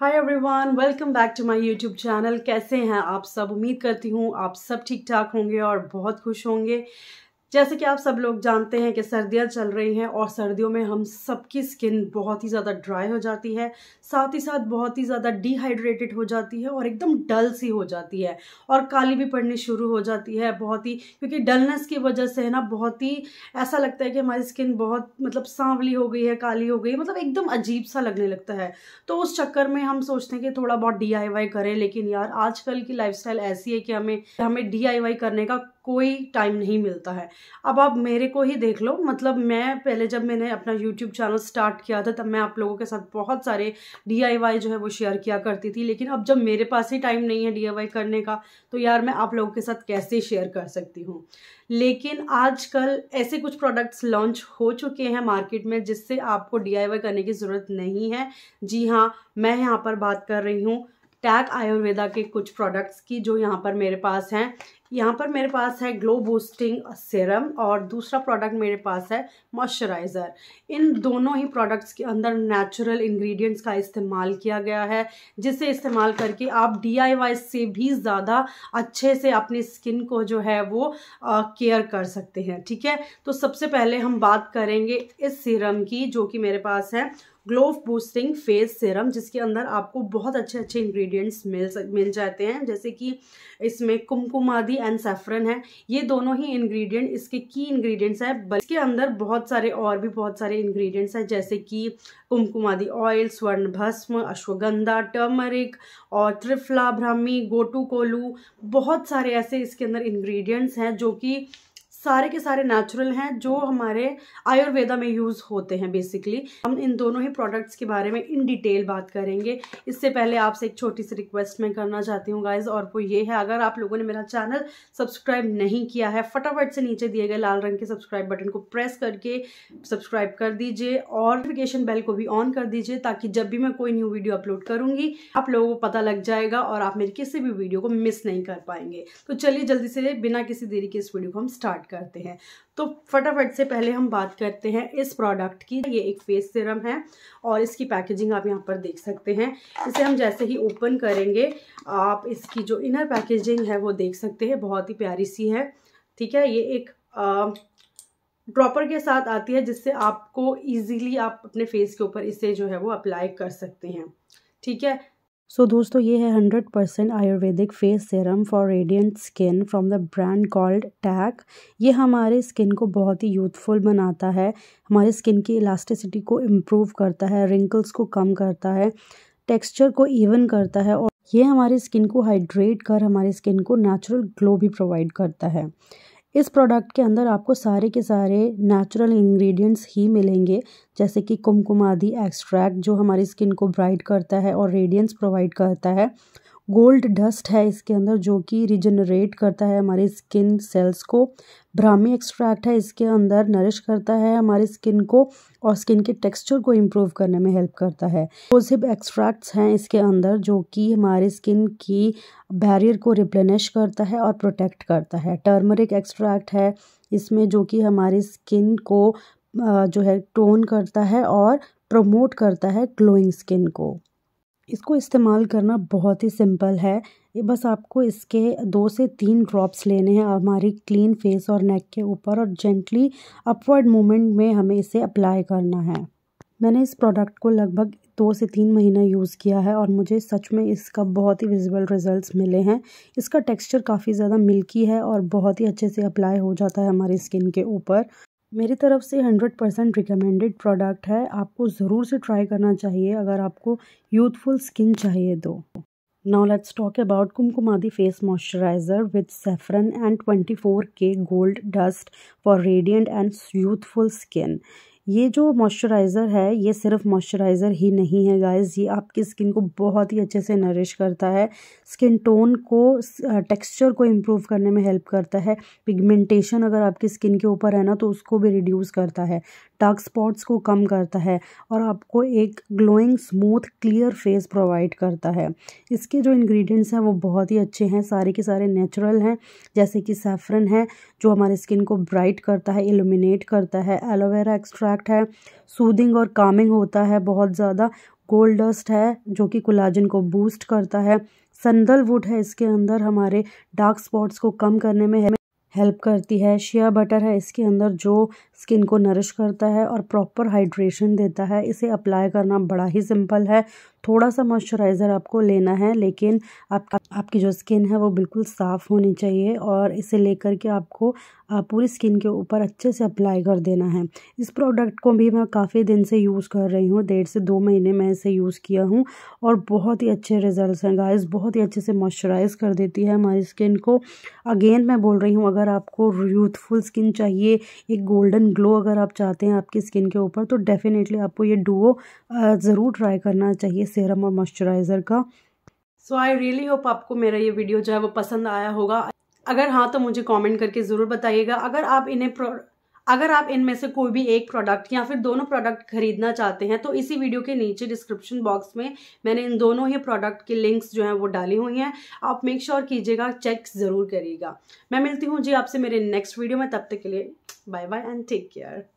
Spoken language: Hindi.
hi everyone welcome back to my YouTube channel कैसे हैं आप सब उम्मीद करती हूँ आप सब ठीक ठाक होंगे और बहुत खुश होंगे जैसे कि आप सब लोग जानते हैं कि सर्दियां चल रही हैं और सर्दियों में हम सबकी स्किन बहुत ही ज़्यादा ड्राई हो जाती है साथ ही साथ बहुत ही ज़्यादा डिहाइड्रेटेड हो जाती है और एकदम डल सी हो जाती है और काली भी पड़नी शुरू हो जाती है बहुत ही क्योंकि डलनेस की वजह से है ना बहुत ही ऐसा लगता है कि हमारी स्किन बहुत मतलब सांवली हो गई है काली हो गई मतलब एकदम अजीब सा लगने लगता है तो उस चक्कर में हम सोचते हैं कि थोड़ा बहुत डी करें लेकिन यार आजकल की लाइफ ऐसी है कि हमें हमें डी करने का कोई टाइम नहीं मिलता है अब आप मेरे को ही देख लो मतलब मैं पहले जब मैंने अपना यूट्यूब चैनल स्टार्ट किया था तब मैं आप लोगों के साथ बहुत सारे डी जो है वो शेयर किया करती थी लेकिन अब जब मेरे पास ही टाइम नहीं है डी करने का तो यार मैं आप लोगों के साथ कैसे शेयर कर सकती हूँ लेकिन आजकल ऐसे कुछ प्रोडक्ट्स लॉन्च हो चुके हैं मार्केट में जिससे आपको डी करने की ज़रूरत नहीं है जी हाँ मैं यहाँ पर बात कर रही हूँ टैग आयुर्वेदा के कुछ प्रोडक्ट्स की जो यहाँ पर मेरे पास हैं यहाँ पर मेरे पास है ग्लो बूस्टिंग सीरम और दूसरा प्रोडक्ट मेरे पास है मॉइस्चराइज़र इन दोनों ही प्रोडक्ट्स के अंदर नेचुरल इंग्रेडिएंट्स का इस्तेमाल किया गया है जिसे इस्तेमाल करके आप डीआईवाई से भी ज़्यादा अच्छे से अपनी स्किन को जो है वो केयर कर सकते हैं ठीक है तो सबसे पहले हम बात करेंगे इस सीरम की जो कि मेरे पास है ग्लोव बूस्टिंग फेस सीरम जिसके अंदर आपको बहुत अच्छे अच्छे इंग्रेडिएंट्स मिल सक मिल जाते हैं जैसे कि इसमें कुमकुम आदि एंड सेफ्रन है ये दोनों ही इंग्रेडिएंट इसके की इंग्रेडिएंट्स है इसके अंदर बहुत सारे और भी बहुत सारे इंग्रेडिएंट्स हैं जैसे कि कुमकुम आदि ऑयल स्वर्ण भस्म अश्वगंधा टर्मरिक और त्रिफला ब्राह्मी गोटू कोलू बहुत सारे ऐसे इसके अंदर इन्ग्रीडियंट्स हैं जो कि सारे के सारे नेचुरल हैं जो हमारे आयुर्वेदा में यूज़ होते हैं बेसिकली हम इन दोनों ही प्रोडक्ट्स के बारे में इन डिटेल बात करेंगे इससे पहले आपसे एक छोटी सी रिक्वेस्ट मैं करना चाहती हूँ गाइज और वो ये है अगर आप लोगों ने मेरा चैनल सब्सक्राइब नहीं किया है फटाफट से नीचे दिए गए लाल रंग के सब्सक्राइब बटन को प्रेस करके सब्सक्राइब कर दीजिए और नोटिफिकेशन बेल को भी ऑन कर दीजिए ताकि जब भी मैं कोई न्यू वीडियो अपलोड करूंगी आप लोगों को पता लग जाएगा और आप मेरी किसी भी वीडियो को मिस नहीं कर पाएंगे तो चलिए जल्दी से बिना किसी देरी के इस वीडियो को हम स्टार्ट कर करते हैं तो फटाफट से पहले हम बात करते हैं इस प्रोडक्ट की ये एक फेस सिरम है और इसकी पैकेजिंग आप यहाँ पर देख सकते हैं इसे हम जैसे ही ओपन करेंगे आप इसकी जो इनर पैकेजिंग है वो देख सकते हैं बहुत ही प्यारी सी है ठीक है ये एक आ, ड्रॉपर के साथ आती है जिससे आपको इजीली आप अपने फेस के ऊपर इसे जो है वो अप्लाई कर सकते हैं ठीक है सो so, दोस्तों ये है hundred percent Ayurvedic face serum for radiant skin from the brand called टैक ये हमारे स्किन को बहुत ही यूथफुल बनाता है हमारे स्किन की इलास्टिसिटी को इम्प्रूव करता है रिंकल्स को कम करता है टेक्सचर को इवन करता है और ये हमारी स्किन को हाइड्रेट कर हमारी स्किन को नेचुरल ग्लो भी प्रोवाइड करता है इस प्रोडक्ट के अंदर आपको सारे के सारे नेचुरल इंग्रेडिएंट्स ही मिलेंगे जैसे कि कुमकुम आदि एक्सट्रैक्ट जो हमारी स्किन को ब्राइट करता है और रेडियंस प्रोवाइड करता है गोल्ड डस्ट है इसके अंदर जो कि रिजनरेट करता है हमारी स्किन सेल्स को ब्राह्मी एक्सट्रैक्ट है इसके अंदर नरिश करता है हमारी स्किन को और स्किन के टेक्सचर को इम्प्रूव करने में हेल्प करता है पॉजिटिव एक्सट्रैक्ट्स हैं इसके अंदर जो कि हमारी स्किन की बैरियर को रिप्लेनिश करता है और प्रोटेक्ट करता है टर्मरिक एक्सट्रैक्ट है इसमें जो कि हमारी स्किन को जो है टोन करता है और प्रमोट करता है ग्लोइंग स्किन को इसको इस्तेमाल करना बहुत ही सिंपल है ये बस आपको इसके दो से तीन ड्रॉप्स लेने हैं हमारी क्लीन फेस और नेक के ऊपर और जेंटली अपवर्ड मूवमेंट में हमें इसे अप्लाई करना है मैंने इस प्रोडक्ट को लगभग दो से तीन महीना यूज़ किया है और मुझे सच में इसका बहुत ही विजिबल रिजल्ट्स मिले हैं इसका टेक्सचर काफ़ी ज़्यादा मिल्की है और बहुत ही अच्छे से अप्लाई हो जाता है हमारी स्किन के ऊपर मेरी तरफ़ से हंड्रेड परसेंट रिकमेंडेड प्रोडक्ट है आपको ज़रूर से ट्राई करना चाहिए अगर आपको यूथफुल स्किन चाहिए तो now let's talk about Kumkumadi face moisturiser with saffron and twenty four K gold dust for radiant and youthful skin ये जो मॉइस्चराइज़र है ये सिर्फ मॉइस्चराइज़र ही नहीं है गाइस ये आपकी स्किन को बहुत ही अच्छे से नरिश करता है स्किन टोन को टेक्सचर को इम्प्रूव करने में हेल्प करता है पिगमेंटेशन अगर आपकी स्किन के ऊपर है ना तो उसको भी रिड्यूस करता है डार्क स्पॉट्स को कम करता है और आपको एक glowing smooth clear face provide करता है इसके जो इंग्रेडिएंट्स हैं वो बहुत ही अच्छे हैं सारे के सारे नेचुरल हैं जैसे कि सैफरन है जो हमारे स्किन को ब्राइट करता है एलुमिनेट करता है एलोवेरा एक्सट्रैक्ट है सूदिंग और कामिंग होता है बहुत ज़्यादा गोल्ड डस्ट है जो कि कोलाजन को बूस्ट करता है संदलवुड वुड है इसके अंदर हमारे डार्क स्पॉट्स को कम करने में हेल्प करती है शिया बटर है इसके अंदर जो स्किन को नरिश करता है और प्रॉपर हाइड्रेशन देता है इसे अप्लाई करना बड़ा ही सिंपल है थोड़ा सा मॉइस्चराइज़र आपको लेना है लेकिन आप, आप, आपकी जो स्किन है वो बिल्कुल साफ़ होनी चाहिए और इसे लेकर के आपको पूरी स्किन के ऊपर अच्छे से अप्लाई कर देना है इस प्रोडक्ट को भी मैं काफ़ी दिन से यूज़ कर रही हूँ डेढ़ से दो महीने मैं इसे यूज़ किया हूँ और बहुत ही अच्छे रिजल्ट हैं गाइस बहुत ही अच्छे से मॉइस्चराइज कर देती है हमारी स्किन को अगेन मैं बोल रही हूँ अगर आपको यूथफुल स्किन चाहिए एक गोल्डन ग्लो अगर आप चाहते हैं आपकी स्किन के ऊपर तो डेफिनेटली आपको ये डुओ ज़रूर ट्राई करना चाहिए सीरम और मॉइस्चराइज़र का सो आई रियली होप आपको मेरा ये वीडियो जो है वो पसंद आया होगा अगर हाँ तो मुझे कमेंट करके ज़रूर बताइएगा अगर आप इन्हें अगर आप इनमें से कोई भी एक प्रोडक्ट या फिर दोनों प्रोडक्ट खरीदना चाहते हैं तो इसी वीडियो के नीचे डिस्क्रिप्शन बॉक्स में मैंने इन दोनों ही प्रोडक्ट की लिंक्स जो हैं वो डाली हुई हैं आप मेक श्योर sure कीजिएगा चेक ज़रूर करिएगा मैं मिलती हूँ जी आपसे मेरे नेक्स्ट वीडियो में तब तक के लिए bye bye and take care